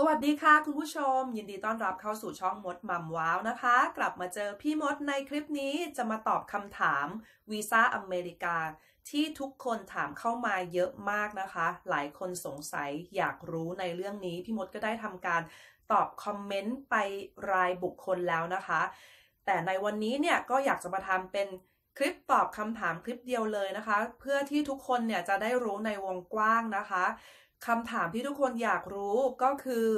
สวัสดีค่ะคุณผู้ชม ยินดีต้อนรับเข้าสู่ช่องมดมัมว้าวนะคะ กลับมาเจอพี่มดในคลิปนี้จะมาตอบคำถามวีซ่าอเมริกา ที่ทุกคนถามเข้ามาเยอะมากนะคะ หลายคนสงสัยอยากรู้ในเรื่องนี้พี่มดก็ได้ทำการตอบคอมเมนต์ไปรายบุคคลแล้วนะคะ แต่ในวันนี้เนี่ยก็อยากจะมาทำเป็นคลิปตอบคำถามคลิปเดียวเลยนะคะ เพื่อที่ทุกคนเนี่ยจะได้รู้ในวงกว้างนะคะคำถามที่ทุกคนอยากรู้ก็คือ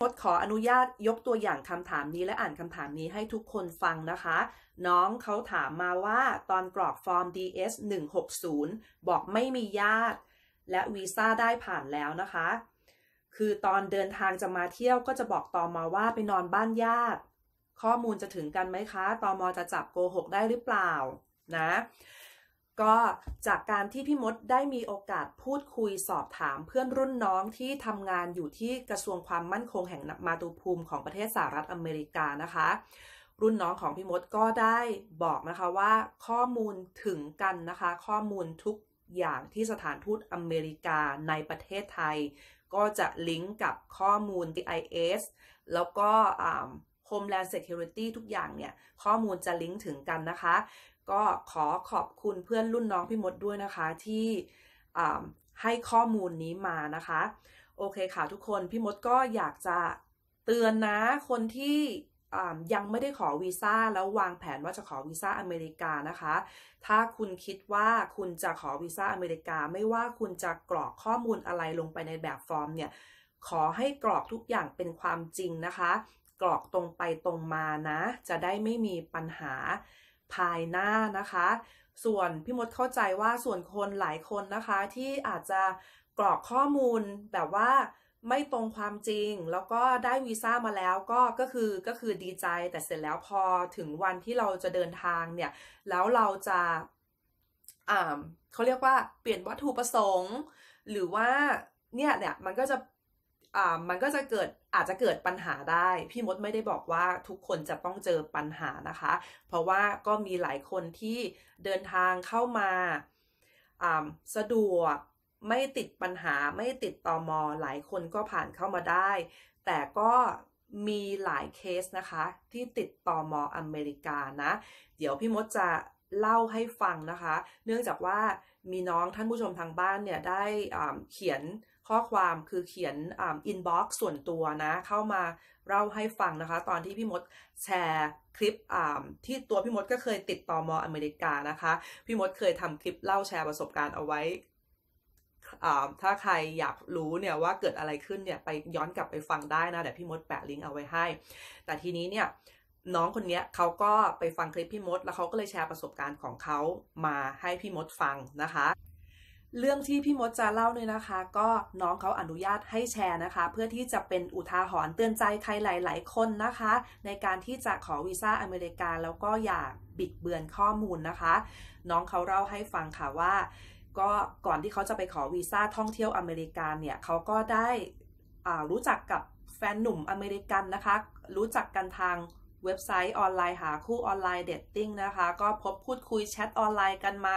พดขออนุญาตยกตัวอย่างคำถามนี้และอ่านคำถามนี้ให้ทุกคนฟังนะคะ น้องเขาถามมาว่าตอนกรอกฟอร์ม DS 160 บอกไม่มีญาติ และวีซ่าได้ผ่านแล้วนะคะ คือตอนเดินทางจะมาเที่ยวก็จะบอกตอมาว่าไปนอนบ้านญาติ ข้อมูลจะถึงกันไหมคะตอมอจะจับโกหกได้หรือเปล่านะ ก็จากการที่พี่มดได้มีโอกาสพูดคุยสอบถามเพื่อนรุ่นน้องที่ทำงานอยู่ที่กระทรวงความมั่นคงแห่งมาตุภูมิของประเทศสหรัฐอเมริกานะคะ รุ่นน้องของพี่มดก็ได้บอกนะคะว่าข้อมูลถึงกันนะคะข้อมูลทุกอย่างที่สถานทูตอเมริกาในประเทศไทย ก็จะลิงก์กับข้อมูล DIS แล้วก็ Homeland Security ทุกอย่างเนี่ยข้อมูลจะลิงก์ถึงกันนะคะก็ขอขอบคุณเพื่อนรุ่นน้องพี่มดด้วยนะคะที่ให้ข้อมูลนี้มานะคะ โอเคค่ะทุกคนพี่มดก็อยากจะเตือนนะคนที่ยังไม่ได้ขอวีซ่าแล้ววางแผนว่าจะขอวีซ่าอเมริกานะคะ ถ้าคุณคิดว่าคุณจะขอวีซ่าอเมริกา ไม่ว่าคุณจะกรอกข้อมูลอะไรลงไปในแบบฟอร์มเนี่ย ขอให้กรอกทุกอย่างเป็นความจริงนะคะ กรอกตรงไปตรงมานะ จะได้ไม่มีปัญหาภายหน้านะคะ ส่วนพี่มดเข้าใจว่าส่วนคนหลายคนนะคะที่อาจจะกรอกข้อมูลแบบว่าไม่ตรงความจริง แล้วก็ได้วีซ่ามาแล้วก็ก็คือก็คือดีใจแต่เสร็จแล้วพอถึงวันที่เราจะเดินทางเนี่ย แล้วเราจะเขาเรียกว่าเปลี่ยนวัตถุประสงค์ หรือว่าเนี่ยเนี่ยมันก็จะอ่ามันก็จะเกิดอาจจะเกิดปัญหาได้ พี่มดไม่ได้บอกว่าทุกคนจะต้องเจอปัญหานะคะ เพราะว่าก็มีหลายคนที่เดินทางเข้ามา อ่า สะดวกไม่ติดปัญหาไม่ติดตอมอหลายคนก็ผ่านเข้ามาได้ แต่ก็มีหลายเคสนะคะที่ติดตอมออเมริกานะเดี๋ยวพี่มดจะเล่าให้ฟังนะคะ เนื่องจากว่ามีน้องท่านผู้ชมทางบ้านเนี่ยได้เขียนข้อความคือเขียนอินบ็อกซ์ส่วนตัวนะเข้ามาเล่าให้ฟังนะคะ ตอนที่พี่มดแชร์คลิปที่ตัวพี่มดก็เคยติดต่อมออเมริกานะคะพี่มดเคยทำคลิปเล่าแชร์ประสบการณ์เอาไว้ถ้าใครอยากรู้เนี่ยว่าเกิดอะไรขึ้นเนี่ยไปย้อนกลับไปฟังได้นะเดี๋ยวพี่มดแปะลิงก์เอาไว้ให้แต่ทีนี้เนี่ยน้องคนนี้เขาก็ไปฟังคลิปพี่มดแล้วเขาก็เลยแชร์ประสบการณ์ของเขามาให้พี่มดฟังนะคะเรื่องที่พี่มดจะเล่าเนี่ยนะคะ ก็น้องเขาอนุญาตให้แชร์นะคะ เพื่อที่จะเป็นอุทาหรณ์เตือนใจใครหลายๆคนนะคะ ในการที่จะขอวีซ่าอเมริกาแล้วก็อย่าบิดเบือนข้อมูลนะคะ น้องเขาเล่าให้ฟังค่ะว่า ก็ก่อนที่เขาจะไปขอวีซ่าท่องเที่ยวอเมริกาเนี่ยเขาก็ได้รู้จักกับแฟนหนุ่มอเมริกันนะคะ รู้จักกันทางเว็บไซต์ออนไลน์หาคู่ออนไลน์เดทติ้งนะคะก็พบพูดคุยแชทออนไลน์กันมา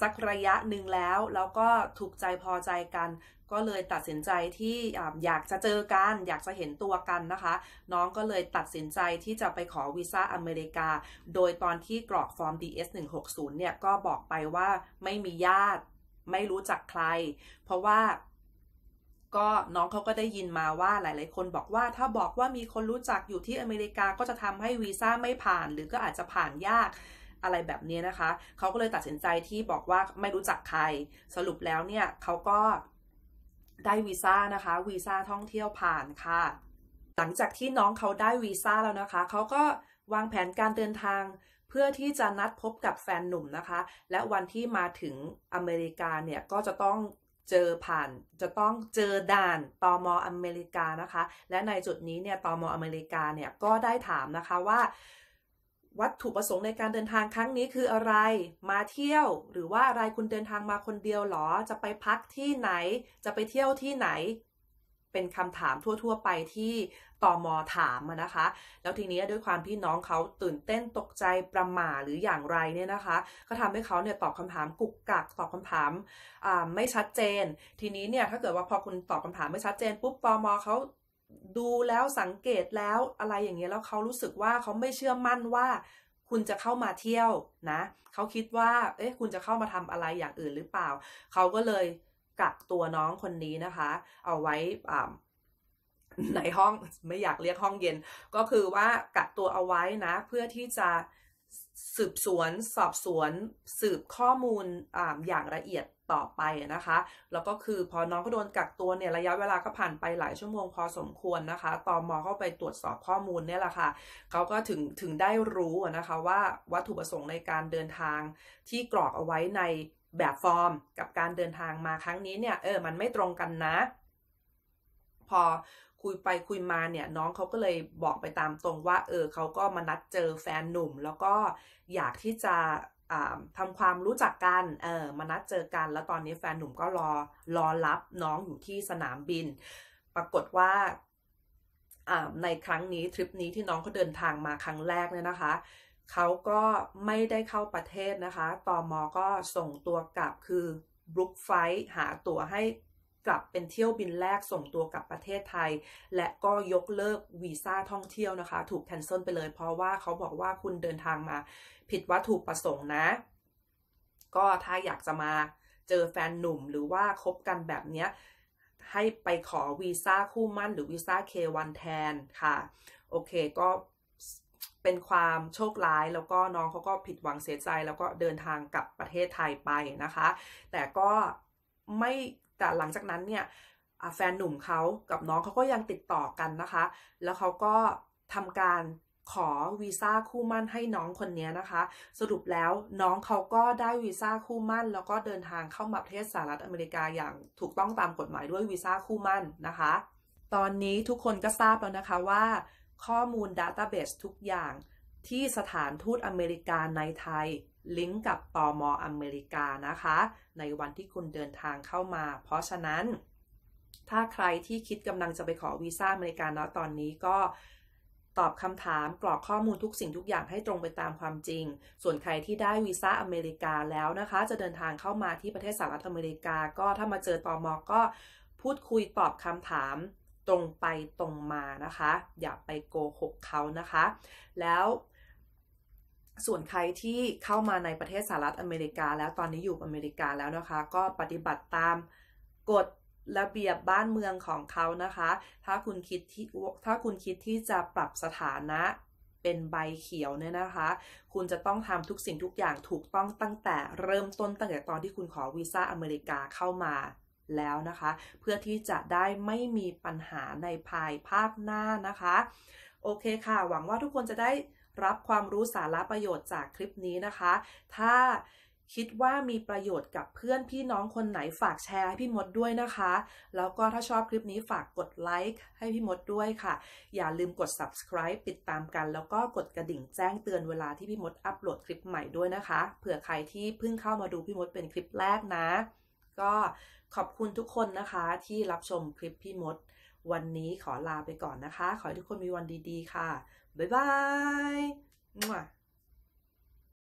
สักระยะหนึ่งแล้วแล้วก็ถูกใจพอใจกัน ก็เลยตัดสินใจที่อยากจะเจอกัน อยากจะเห็นตัวกันนะคะ น้องก็เลยตัดสินใจที่จะไปขอวีซ่าอเมริกา โดยตอนที่กรอกฟอร์ม DS 160เนี่ยก็บอกไปว่าไม่มีญาติไม่รู้จักใคร เพราะว่าก็น้องเขาก็ได้ยินมาว่าหลาย ๆ คนบอกว่าถ้าบอกว่ามีคนรู้จักอยู่ที่อเมริกาก็จะทำให้วีซ่าไม่ผ่าน หรือก็อาจจะผ่านยากอะไรแบบนี้นะคะ เขาก็เลยตัดสินใจที่บอกว่าไม่รู้จักใครสรุปแล้วเนี่ยเขาก็ได้วีซ่านะคะ วีซ่าท่องเที่ยวผ่านค่ะ หลังจากที่น้องเขาได้วีซ่าแล้วนะคะ เขาก็วางแผนการเดินทาง เพื่อที่จะนัดพบกับแฟนหนุ่มนะคะ และวันที่มาถึงอเมริกาเนี่ยก็จะต้องเจอผ่านจะต้องเจอด่านตอมออเมริกานะคะ และในจุดนี้เนี่ยตอมอเมริกาเนี่ยก็ได้ถามนะคะว่า วัตถุประสงค์ในการเดินทางครั้งนี้คืออะไร มาเที่ยว หรือว่าอะไรคุณเดินทางมาคนเดียวหรอ จะไปพักที่ไหน จะไปเที่ยวที่ไหน เป็นคำถามทั่ว ๆ ไปที่ตอมอถามนะคะ แล้วทีนี้ด้วยความที่น้องเขาตื่นเต้นตกใจประหม่าหรืออย่างไรเนี่ยนะคะก็ทำให้เขาเนี่ยตอบคำถาม กุกกักตอบคำถามไม่ชัดเจน ทีนี้เนี่ยถ้าเกิดว่าพอคุณตอบคำถามไม่ชัดเจน ปุ๊บตอมอเขาดูแล้วสังเกตแล้วอะไรอย่างเงี้ยแล้วเขารู้สึกว่าเขาไม่เชื่อมั่นว่า คุณจะเข้ามาเที่ยวนะเขาคิดว่าเอ๊ะคุณจะเข้ามาทำอะไรอย่างอื่นหรือเปล่าเขาก็เลยกักตัวน้องคนนี้นะคะ เอาไว้ในห้องไม่อยากเรียกห้องเย็นก็คือว่ากักตัวเอาไว้นะ เพื่อที่จะสืบสวนสอบสวน สืบข้อมูลออย่างละเอียดต่อไปนะคะแล้วก็คือพอน้องก็โดนกักตัวเนี่ยระยะเวลาก็ผ่านไปหลายชั่วโมงพอสมควรนะคะตอมอเข้าไปตรวจสอบข้อมูลเนี่ยแหละคะ่ะเขาก็ถึงถึงได้รู้นะคะ ว่าวัตถุประสงค์ในการเดินทางที่กรอกเอาไว้ในแบบฟอร์มกับการเดินทางมาครั้งนี้เนี่ยเออมันไม่ตรงกันนะ พอคุยไปคุยมาเนี่ย น้องเขาก็เลยบอกไปตามตรงว่าเออเขาก็มานัดเจอแฟนหนุ่ม แล้วก็อยากที่จะทำความรู้จักกันเออมานัดเจอกันแล้วตอนนี้แฟนหนุ่มก็รอรอรับน้องอยู่ที่สนามบิน ปรากฏว่าในครั้งนี้ทริปนี้ที่น้องเขาเดินทางมาครั้งแรกเนี่ยนะคะเขาก็ไม่ได้เข้าประเทศนะคะตอมอก็ส่งตัวกลับคือบลุกไฟหาตั๋วให้กลับเป็นเที่ยวบินแรกส่งตัวกลับประเทศไทย และก็ยกเลิกวีซ่าท่องเที่ยวนะคะ ถูกแคนเซิลไปเลยเพราะว่าเขาบอกว่าคุณเดินทางมา ผิดวัตถุประสงค์นะ ก็ถ้าอยากจะมาเจอแฟนหนุ่มหรือว่าคบกันแบบเนี้ย ให้ไปขอวีซ่าคู่มั่นหรือวีซ่า K1 แทนค่ะ โอเคก็เป็นความโชคร้ายแล้วก็น้องเขาก็ผิดหวังเสียใจแล้วก็เดินทางกลับประเทศไทยไปนะคะ แต่ก็ไม่แต่หลังจากนั้นเนี่ยแฟนหนุ่มเขากับน้องเขาก็ยังติดต่อกันนะคะ แล้วเขาก็ทำการขอวีซ่าคู่มั่นให้น้องคนนี้นะคะ สรุปแล้วน้องเขาก็ได้วีซ่าคู่มั่นแล้วก็เดินทางเข้ามาประเทศสหรัฐอเมริกาอย่างถูกต้องตามกฎหมายด้วยวีซ่าคู่มั่นนะคะ ตอนนี้ทุกคนก็ทราบแล้วนะคะว่าข้อมูลดัตต้าเบสทุกอย่างที่สถานทูตอเมริกาในไทยลิงก์กับตอมออเมริกานะคะ ในวันที่คุณเดินทางเข้ามาเพราะฉะนั้น ถ้าใครที่คิดกำลังจะไปขอวีซ่าอเมริกาเนาะตอนนี้ก็ตอบคำถามกรอกข้อมูลทุกสิ่งทุกอย่างให้ตรงไปตามความจริง ส่วนใครที่ได้วีซ่าอเมริกาแล้วนะคะ จะเดินทางเข้ามาที่ประเทศสหรัฐอเมริกา ก็ถ้ามาเจอตอมอก็พูดคุยตอบคำถามตรงไปตรงมานะคะ อย่าไปโกหกเขานะคะแล้วส่วนใครที่เข้ามาในประเทศสหรัฐอเมริกาแล้ว ตอนนี้อยู่อเมริกาแล้วนะคะ ก็ปฏิบัติตามกฎระเบียบบ้านเมืองของเขานะคะ ถ้าคุณคิดที่ถ้าคุณคิดที่จะปรับสถานะเป็นใบเขียวเนี่ยนะคะ คุณจะต้องทำทุกสิ่งทุกอย่างถูกต้องตั้งแต่เริ่มต้นตั้งแต่ตอนที่คุณขอวีซ่าอเมริกาเข้ามาแล้วนะคะ เพื่อที่จะได้ไม่มีปัญหาในภายภาคหน้านะคะโอเคค่ะหวังว่าทุกคนจะได้รับความรู้สาระประโยชน์จากคลิปนี้นะคะ ถ้าคิดว่ามีประโยชน์กับเพื่อนพี่น้องคนไหนฝากแชร์ให้พี่มดด้วยนะคะ แล้วก็ถ้าชอบคลิปนี้ฝากกดไลค์ให้พี่มดด้วยค่ะ อย่าลืมกด subscribe ติดตามกัน แล้วก็กดกระดิ่งแจ้งเตือนเวลาที่พี่มดอัปโหลดคลิปใหม่ด้วยนะคะเผื่อใครที่เพิ่งเข้ามาดูพี่มดเป็นคลิปแรกนะ ก็ขอบคุณทุกคนนะคะที่รับชมคลิปพี่มดวันนี้ขอลาไปก่อนนะคะ ขอให้ทุกคนมีวันดีๆค่ะ บ๊ายบาย